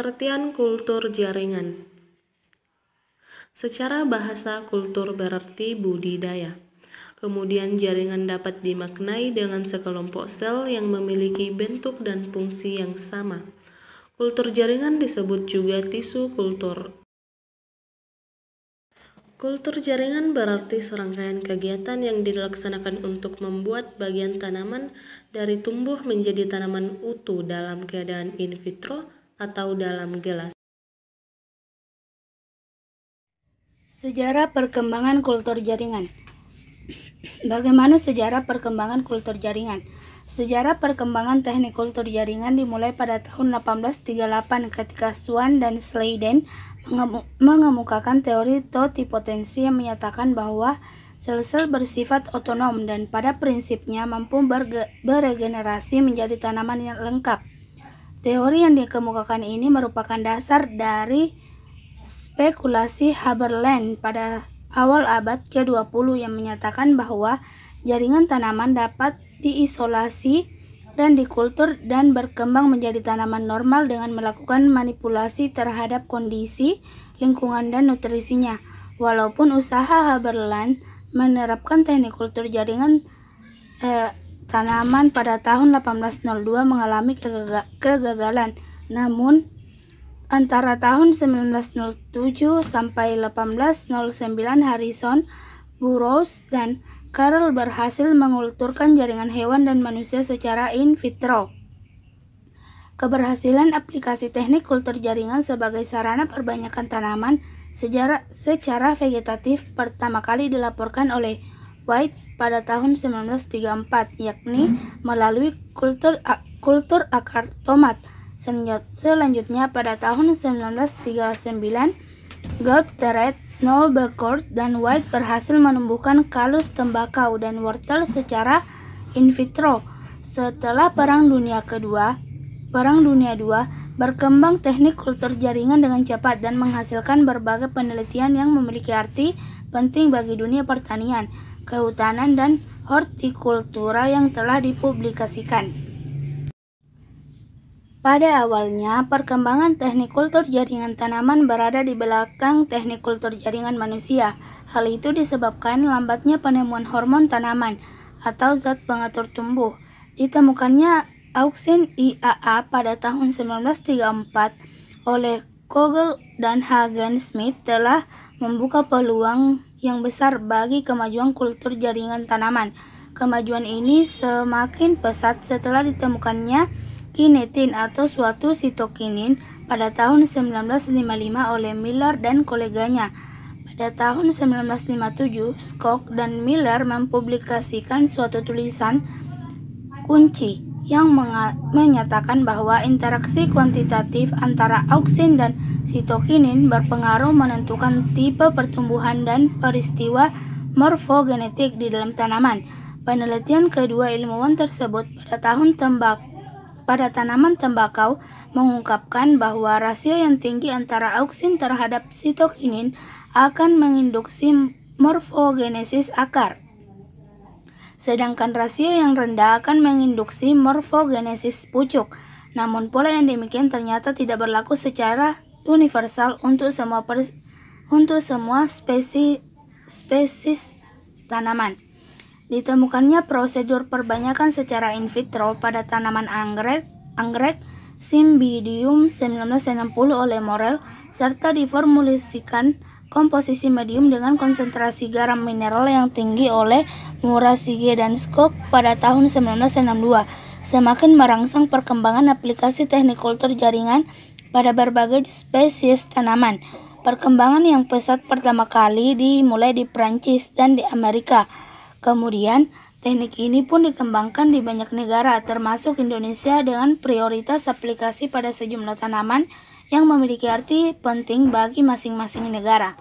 Pengertian kultur jaringan Secara bahasa, kultur berarti budidaya. Kemudian jaringan dapat dimaknai dengan sekelompok sel yang memiliki bentuk dan fungsi yang sama. Kultur jaringan disebut juga tisu kultur. Kultur jaringan berarti serangkaian kegiatan yang dilaksanakan untuk membuat bagian tanaman dari tumbuh menjadi tanaman utuh dalam keadaan in vitro, atau dalam gelas. Sejarah perkembangan kultur jaringan. Bagaimana sejarah perkembangan kultur jaringan? Sejarah perkembangan teknik kultur jaringan dimulai pada tahun 1838 ketika Swan dan Sleiden mengemukakan teori totipotensi yang menyatakan bahwa sel-sel bersifat otonom dan pada prinsipnya mampu beregenerasi menjadi tanaman yang lengkap. Teori yang dikemukakan ini merupakan dasar dari spekulasi Haberland pada awal abad ke-20 yang menyatakan bahwa jaringan tanaman dapat diisolasi dan dikultur dan berkembang menjadi tanaman normal dengan melakukan manipulasi terhadap kondisi, lingkungan, dan nutrisinya. Walaupun usaha Haberland menerapkan teknik kultur jaringan eh, Tanaman pada tahun 1802 mengalami kegagalan, namun antara tahun 1907 sampai 1809 Harrison, Burroughs, dan Carroll berhasil mengulturkan jaringan hewan dan manusia secara in vitro. Keberhasilan aplikasi teknik kultur jaringan sebagai sarana perbanyakan tanaman secara vegetatif pertama kali dilaporkan oleh White pada tahun 1934, yakni melalui kultur, kultur akar tomat. Selanjutnya pada tahun 1939, Gauteret, Nobecourt, dan White berhasil menumbuhkan kalus tembakau dan wortel secara in vitro. Setelah Perang Dunia Kedua, Perang Dunia II, berkembang teknik kultur jaringan dengan cepat dan menghasilkan berbagai penelitian yang memiliki arti penting bagi dunia pertanian. Kehutanan dan Hortikultura yang telah dipublikasikan. Pada awalnya, perkembangan teknik kultur jaringan tanaman berada di belakang teknik kultur jaringan manusia. Hal itu disebabkan lambatnya penemuan hormon tanaman atau zat pengatur tumbuh. Ditemukannya auksin IAA pada tahun 1934 oleh Kogel dan Hagen Smith telah membuka peluang yang besar bagi kemajuan kultur jaringan tanaman. Kemajuan ini semakin pesat setelah ditemukannya kinetin atau suatu sitokinin pada tahun 1955 oleh Miller dan koleganya. Pada tahun 1957, Scott dan Miller mempublikasikan suatu tulisan kunci yang menyatakan bahwa interaksi kuantitatif antara auksin dan sitokinin berpengaruh menentukan tipe pertumbuhan dan peristiwa morfogenetik di dalam tanaman. Penelitian kedua ilmuwan tersebut pada tahun tembak pada tanaman tembakau mengungkapkan bahwa rasio yang tinggi antara auksin terhadap sitokinin akan menginduksi morfogenesis akar. Sedangkan rasio yang rendah akan menginduksi morfogenesis pucuk. Namun pola yang demikian ternyata tidak berlaku secara universal untuk semua pers untuk semua spesies spesies tanaman. Ditemukannya prosedur perbanyakan secara in vitro pada tanaman anggrek, anggrek Cymbidium 1960 oleh Morel serta diformulasikan komposisi medium dengan konsentrasi garam mineral yang tinggi oleh Murasige dan Skok pada tahun 1962 semakin merangsang perkembangan aplikasi teknik kultur jaringan pada berbagai spesies tanaman. Perkembangan yang pesat pertama kali dimulai di Prancis dan di Amerika. Kemudian, teknik ini pun dikembangkan di banyak negara, termasuk Indonesia dengan prioritas aplikasi pada sejumlah tanaman yang memiliki arti penting bagi masing-masing negara.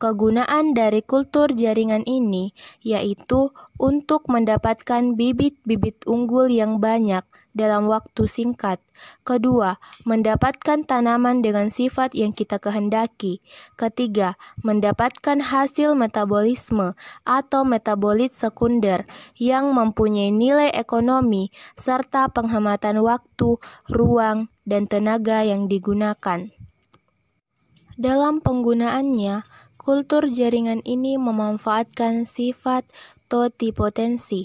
Kegunaan dari kultur jaringan ini yaitu untuk mendapatkan bibit-bibit unggul yang banyak dalam waktu singkat. Kedua, mendapatkan tanaman dengan sifat yang kita kehendaki. Ketiga, mendapatkan hasil metabolisme atau metabolit sekunder yang mempunyai nilai ekonomi serta penghematan waktu, ruang, dan tenaga yang digunakan. Dalam penggunaannya, Kultur jaringan ini memanfaatkan sifat totipotensi.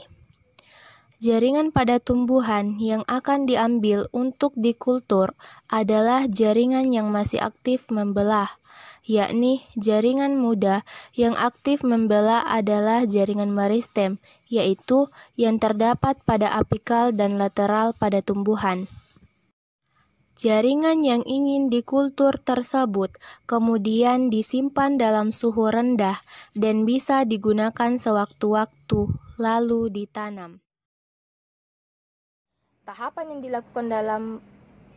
Jaringan pada tumbuhan yang akan diambil untuk dikultur adalah jaringan yang masih aktif membelah, yakni jaringan muda yang aktif membelah adalah jaringan meristem, yaitu yang terdapat pada apikal dan lateral pada tumbuhan. Jaringan yang ingin dikultur tersebut kemudian disimpan dalam suhu rendah dan bisa digunakan sewaktu-waktu, lalu ditanam. Tahapan yang dilakukan dalam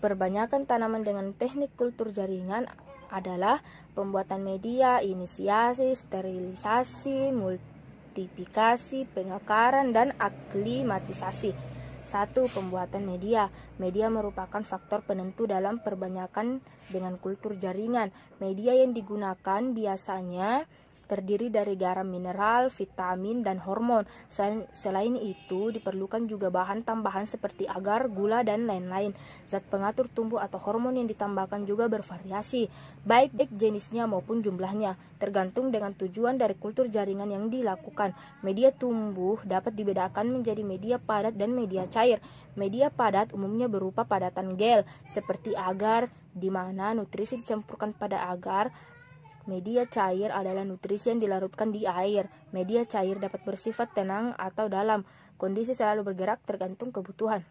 perbanyakan tanaman dengan teknik kultur jaringan adalah pembuatan media, inisiasi, sterilisasi, multiplikasi, pengakaran, dan aklimatisasi. 1. Pembuatan media. Media merupakan faktor penentu dalam perbanyakan dengan kultur jaringan. Media yang digunakan biasanya terdiri dari garam mineral, vitamin, dan hormon. Selain, selain itu, diperlukan juga bahan tambahan seperti agar, gula, dan lain-lain. Zat pengatur tumbuh atau hormon yang ditambahkan juga bervariasi, baik jenisnya maupun jumlahnya, tergantung dengan tujuan dari kultur jaringan yang dilakukan. Media tumbuh dapat dibedakan menjadi media padat dan media cair. Media padat umumnya berupa padatan gel, seperti agar, di mana nutrisi dicampurkan pada agar, Media cair adalah nutrisi yang dilarutkan di air. Media cair dapat bersifat tenang atau dalam. Kondisi selalu bergerak tergantung kebutuhan.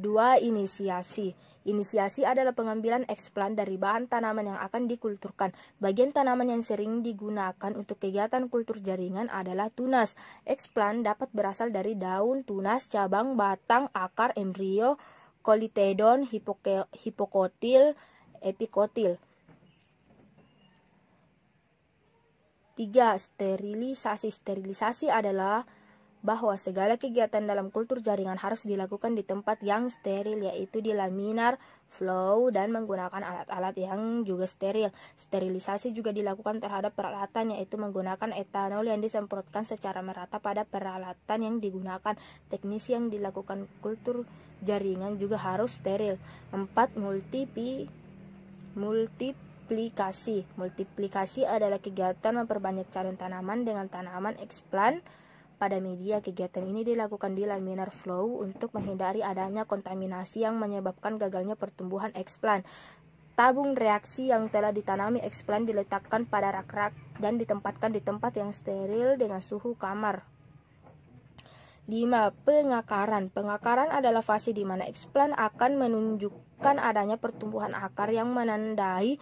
Dua Inisiasi Inisiasi adalah pengambilan eksplan dari bahan tanaman yang akan dikulturkan. Bagian tanaman yang sering digunakan untuk kegiatan kultur jaringan adalah tunas. Eksplan dapat berasal dari daun, tunas, cabang, batang, akar, embrio, kolitedon, hipokotil, epikotil. 3. Sterilisasi Sterilisasi adalah bahwa segala kegiatan dalam kultur jaringan harus dilakukan di tempat yang steril yaitu di laminar flow dan menggunakan alat-alat yang juga steril. Sterilisasi juga dilakukan terhadap peralatan yaitu menggunakan etanol yang disemprotkan secara merata pada peralatan yang digunakan. Teknisi yang dilakukan kultur jaringan juga harus steril. 4. Multipi multipi multiplikasi. Multiplikasi adalah kegiatan memperbanyak calon tanaman dengan tanaman eksplan pada media. Kegiatan ini dilakukan di laminar flow untuk menghindari adanya kontaminasi yang menyebabkan gagalnya pertumbuhan eksplan. Tabung reaksi yang telah ditanami eksplan diletakkan pada rak-rak dan ditempatkan di tempat yang steril dengan suhu kamar 5. Pengakaran Pengakaran adalah fase di mana eksplan akan menunjukkan adanya pertumbuhan akar yang menandai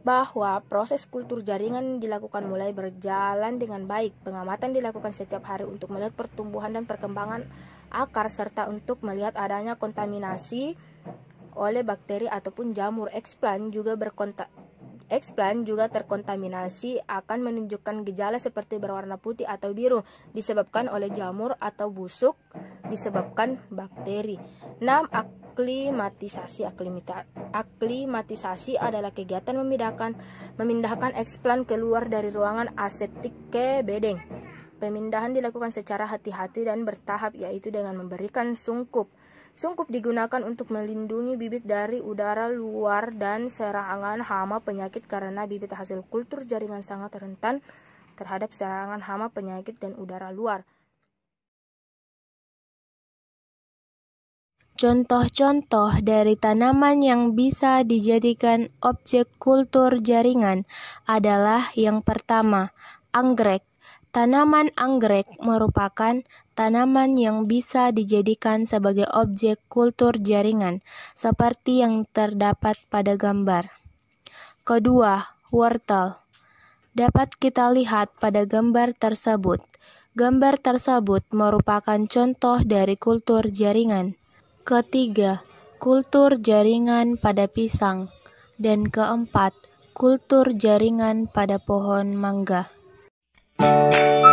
bahwa proses kultur jaringan dilakukan mulai berjalan dengan baik. Pengamatan dilakukan setiap hari untuk melihat pertumbuhan dan perkembangan akar serta untuk melihat adanya kontaminasi oleh bakteri ataupun jamur. Eksplan juga berkontak Eksplan juga terkontaminasi akan menunjukkan gejala seperti berwarna putih atau biru disebabkan oleh jamur atau busuk disebabkan bakteri. 6 aklimatisasi aklimita, aklimatisasi adalah kegiatan memindahkan memindahkan eksplan keluar dari ruangan aseptik ke bedeng Pemindahan dilakukan secara hati-hati dan bertahap yaitu dengan memberikan sungkup. Sungkup digunakan untuk melindungi bibit dari udara luar dan serangan hama penyakit karena bibit hasil kultur jaringan sangat rentan terhadap serangan hama penyakit dan udara luar. Contoh-contoh dari tanaman yang bisa dijadikan objek kultur jaringan adalah yang pertama, anggrek. Tanaman anggrek merupakan tanaman yang bisa dijadikan sebagai objek kultur jaringan, seperti yang terdapat pada gambar. Kedua, wortel. Dapat kita lihat pada gambar tersebut. Gambar tersebut merupakan contoh dari kultur jaringan. Ketiga, kultur jaringan pada pisang. Dan keempat, kultur jaringan pada pohon mangga. Thank